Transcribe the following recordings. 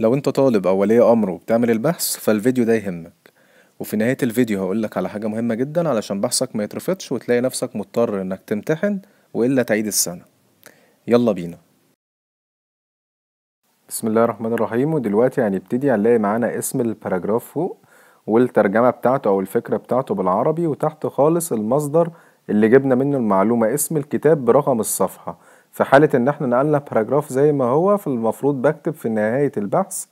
لو انت طالب او ولي امر وبتعمل البحث فالفيديو ده يهمك وفي نهاية الفيديو هقولك على حاجة مهمة جدا علشان بحثك ما يترفضش وتلاقي نفسك مضطر انك تمتحن وإلا تعيد السنة يلا بينا بسم الله الرحمن الرحيم ودلوقتي هنبتدي يعني هنلاقي معانا اسم الباراجراف فوق والترجمة بتاعته أو الفكرة بتاعته بالعربي وتحت خالص المصدر اللي جبنا منه المعلومة اسم الكتاب برقم الصفحة في حالة ان احنا نقلنا باراجراف زي ما هو فالمفروض بكتب في نهاية البحث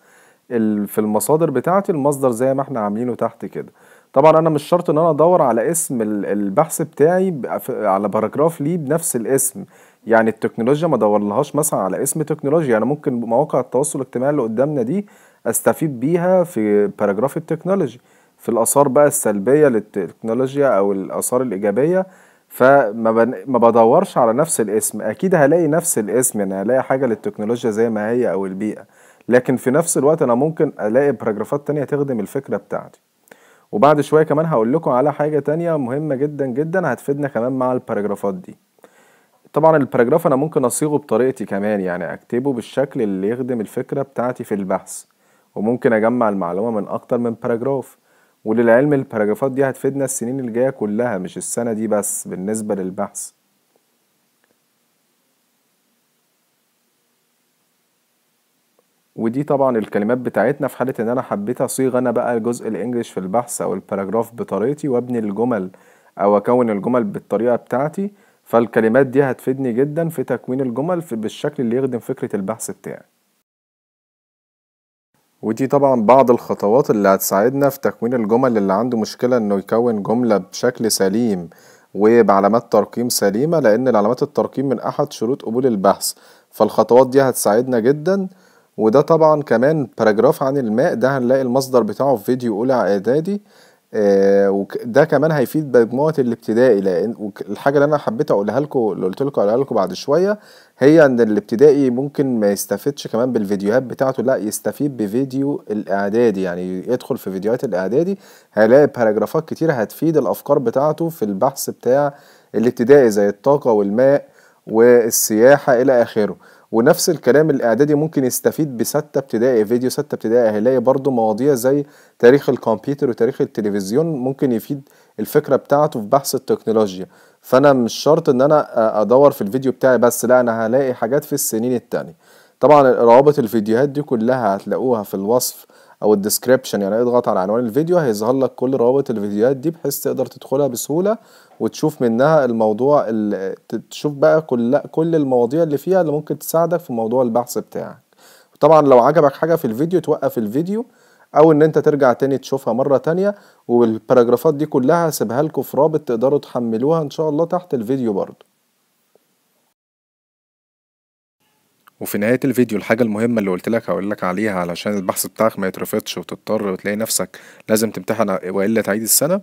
في المصادر بتاعتي المصدر زي ما احنا عاملينه تحت كده طبعا انا مش شرط ان انا ادور على اسم البحث بتاعي على باراجراف ليه بنفس الاسم يعني التكنولوجيا ما ادورلهاش مثلا على اسم تكنولوجيا انا ممكن مواقع التواصل الاجتماعي اللي قدامنا دي استفيد بيها في باراجراف التكنولوجي في الاثار بقى السلبيه للتكنولوجيا او الاثار الايجابيه فما ما بدورش على نفس الاسم اكيد هلاقي نفس الاسم يعني هلاقي حاجه للتكنولوجيا زي ما هي او البيئه لكن في نفس الوقت انا ممكن الاقي باراجرافات تانية تخدم الفكره بتاعتي وبعد شويه كمان هقول لكم على حاجه تانية مهمه جدا جدا هتفيدنا كمان مع الباراجرافات دي طبعا الباراجراف انا ممكن اصيغه بطريقتي كمان يعني اكتبه بالشكل اللي يخدم الفكره بتاعتي في البحث وممكن اجمع المعلومه من اكتر من باراجراف وللعلم الباراجرافات دي هتفيدنا السنين الجاية كلها مش السنه دي بس بالنسبه للبحث ودي طبعا الكلمات بتاعتنا في حاله ان انا حبيت اصيغ انا بقى الجزء الانجليش في البحث او الباراجراف بطريقتي وابني الجمل او اكون الجمل بالطريقه بتاعتي فالكلمات دي هتفيدني جدا في تكوين الجمل في بالشكل اللي يخدم فكره البحث بتاعي ودي طبعا بعض الخطوات اللي هتساعدنا في تكوين الجمل اللي عنده مشكلة انه يكون جملة بشكل سليم وبعلامات ترقيم سليمة لأن علامات الترقيم من أحد شروط قبول البحث فالخطوات دي هتساعدنا جدا وده طبعا كمان باراجراف عن الماء ده هنلاقي المصدر بتاعه في فيديو أولى إعدادي آه، وده كمان هيفيد مجموعه الابتدائي لان الحاجه اللي انا حبيت اقولها لكم اللي قلت لكم اقولها لكم بعد شويه هي ان الابتدائي ممكن ما يستفدش كمان بالفيديوهات بتاعته لا يستفيد بفيديو الاعدادي يعني يدخل في فيديوهات الاعدادي هيلاقي باراجرافات كتيرة هتفيد الافكار بتاعته في البحث بتاع الابتدائي زي الطاقه والماء والسياحة إلى آخره ونفس الكلام الإعدادي ممكن يستفيد بستة ابتدائي فيديو ستة ابتدائي هيلاقي برضو مواضيع زي تاريخ الكمبيوتر وتاريخ التلفزيون ممكن يفيد الفكرة بتاعته في بحث التكنولوجيا فأنا مش شرط إن أنا أدور في الفيديو بتاعي بس لا أنا هلاقي حاجات في السنين التانية طبعا روابط الفيديوهات دي كلها هتلاقوها في الوصف او الديسكريبشن يعني اضغط على عنوان الفيديو هيظهر لك كل روابط الفيديوهات دي بحيث تقدر تدخلها بسهوله وتشوف منها الموضوع تشوف بقى كل كل المواضيع اللي فيها اللي ممكن تساعدك في موضوع البحث بتاعك طبعا لو عجبك حاجه في الفيديو توقف الفيديو او ان انت ترجع تاني تشوفها مره تانية والباراجرافات دي كلها هسيبها لكم في رابط تقدروا تحملوها ان شاء الله تحت الفيديو برضو وفي نهاية الفيديو الحاجة المهمة اللي قلت لك هقول لك عليها علشان البحث بتاعك ما يترفضش وتضطر وتلاقي نفسك لازم تمتحن والا تعيد السنة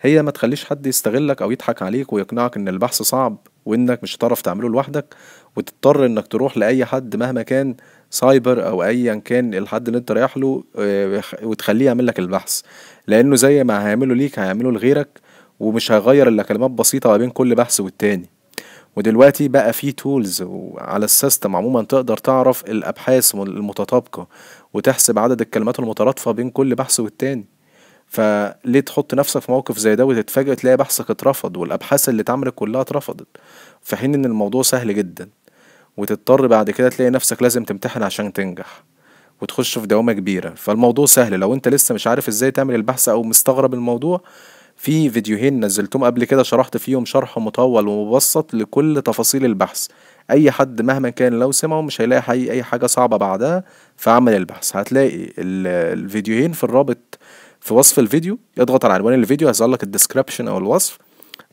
هي ما تخليش حد يستغلك او يضحك عليك ويقنعك ان البحث صعب وانك مش هتعرف تعمله لوحدك وتضطر انك تروح لاي حد مهما كان سايبر او ايا كان الحد اللي انت رايح له آه، وتخليه يعمل لك البحث لانه زي ما هيعمله ليك هيعمله لغيرك ومش هيغير الا كلمات بسيطه ما بين كل بحث والتاني ودلوقتي بقى في تولز على السيستم عموما تقدر تعرف الابحاث المتطابقه وتحسب عدد الكلمات المترادفه بين كل بحث والتاني فليه تحط نفسك في موقف زي ده وتتفاجئ تلاقي بحثك اترفض والابحاث اللي اتعملت كلها اترفضت في حين ان الموضوع سهل جدا وتضطر بعد كده تلاقي نفسك لازم تمتحن عشان تنجح وتخش في دوامه كبيره فالموضوع سهل لو انت لسه مش عارف ازاي تعمل البحث او مستغرب الموضوع في فيديوهين نزلتهم قبل كده شرحت فيهم شرح مطول ومبسط لكل تفاصيل البحث اي حد مهما كان لو سمعه مش هيلاقي حقيقي اي حاجه صعبه بعدها فاعمل البحث هتلاقي الفيديوهين في الرابط في وصف الفيديو اضغط على عنوان الفيديو هيظهر لك الديسكربشن او الوصف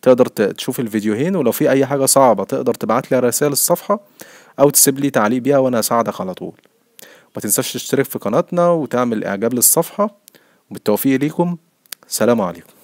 تقدر تشوف الفيديوهين ولو في اي حاجه صعبه تقدر تبعت لي رسائل الصفحه او تسيب لي تعليق بيها وانا هساعدك على طول ما تنساش تشترك في قناتنا وتعمل اعجاب للصفحه وبالتوفيق ليكم سلام عليكم